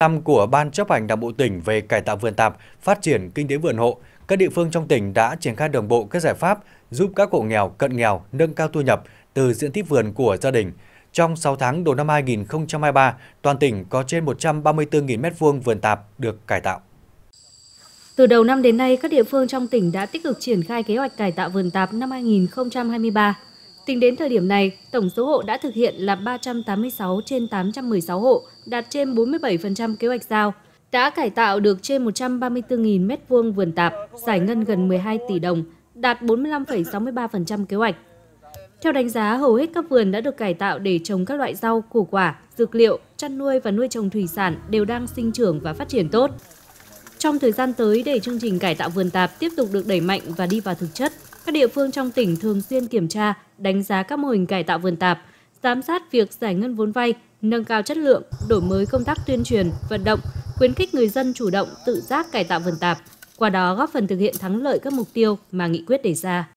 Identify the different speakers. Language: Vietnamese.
Speaker 1: năm của Ban chấp hành Đảng bộ tỉnh về cải tạo vườn tạp, phát triển kinh tế vườn hộ, các địa phương trong tỉnh đã triển khai đồng bộ các giải pháp giúp các hộ nghèo, cận nghèo nâng cao thu nhập từ diện tích vườn của gia đình. Trong 6 tháng đầu năm 2023, toàn tỉnh có trên 134.000 m2 vườn tạp được cải tạo.
Speaker 2: Từ đầu năm đến nay, các địa phương trong tỉnh đã tích cực triển khai kế hoạch cải tạo vườn tạp năm 2023. Tính đến thời điểm này, tổng số hộ đã thực hiện là 386 trên 816 hộ, đạt trên 47% kế hoạch giao. Đã cải tạo được trên 134.000 m2 vườn tạp, giải ngân gần 12 tỷ đồng, đạt 45,63% kế hoạch. Theo đánh giá, hầu hết các vườn đã được cải tạo để trồng các loại rau, củ quả, dược liệu, chăn nuôi và nuôi trồng thủy sản đều đang sinh trưởng và phát triển tốt. Trong thời gian tới, để chương trình cải tạo vườn tạp tiếp tục được đẩy mạnh và đi vào thực chất, các địa phương trong tỉnh thường xuyên kiểm tra, đánh giá các mô hình cải tạo vườn tạp, giám sát việc giải ngân vốn vay, nâng cao chất lượng, đổi mới công tác tuyên truyền, vận động, khuyến khích người dân chủ động tự giác cải tạo vườn tạp, qua đó góp phần thực hiện thắng lợi các mục tiêu mà nghị quyết đề ra.